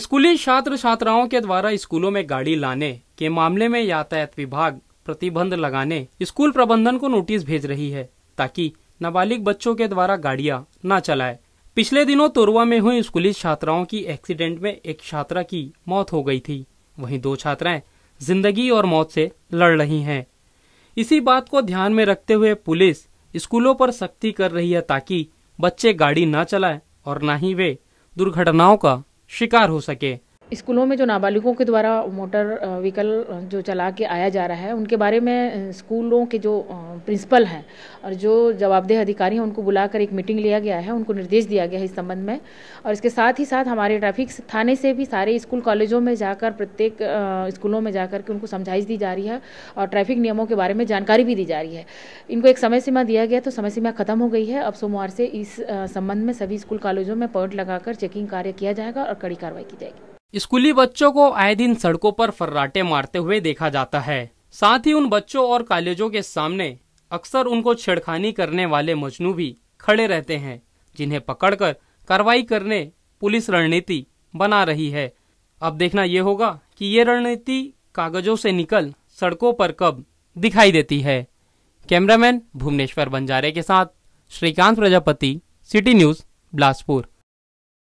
स्कूली छात्र छात्राओं के द्वारा स्कूलों में गाड़ी लाने के मामले में यातायात विभाग प्रतिबंध लगाने स्कूल प्रबंधन को नोटिस भेज रही है ताकि नाबालिग बच्चों के द्वारा गाड़िया न चलाए पिछले दिनों तोरवा में हुई स्कूली छात्राओं की एक्सीडेंट में एक छात्रा की मौत हो गई थी वहीं दो छात्राएं जिंदगी और मौत से लड़ रही हैं इसी बात को ध्यान में रखते हुए पुलिस स्कूलों पर सख्ती कर रही है ताकि बच्चे गाड़ी न चलाएं और न ही वे दुर्घटनाओं का शिकार हो सके स्कूलों में जो नाबालिगों के द्वारा मोटर व्हीकल जो चला के आया जा रहा है उनके बारे में स्कूलों के जो प्रिंसिपल हैं और जो जवाबदेह अधिकारी हैं उनको बुलाकर एक मीटिंग लिया गया है उनको निर्देश दिया गया है इस संबंध में और इसके साथ ही साथ हमारे ट्रैफिक थाने से भी सारे स्कूल कॉलेजों में जाकर प्रत्येक स्कूलों में जाकर के उनको समझाइश दी जा रही है और ट्रैफिक नियमों के बारे में जानकारी भी दी जा रही है इनको एक समय सीमा दिया गया तो समय सीमा खत्म हो गई है अब सोमवार से इस संबंध में सभी स्कूल कॉलेजों में पॉइंट लगाकर चेकिंग कार्य किया जाएगा और कड़ी कार्रवाई की जाएगी स्कूली बच्चों को आए दिन सड़कों पर फर्राटे मारते हुए देखा जाता है साथ ही उन बच्चों और कॉलेजों के सामने अक्सर उनको छेड़खानी करने वाले मजनू भी खड़े रहते हैं जिन्हें पकड़कर कार्रवाई करने पुलिस रणनीति बना रही है अब देखना ये होगा कि ये रणनीति कागजों से निकल सड़कों पर कब दिखाई देती है कैमरामैन भुवनेश्वर बंजारे के साथ श्रीकांत प्रजापति सिटी न्यूज़ बिलासपुर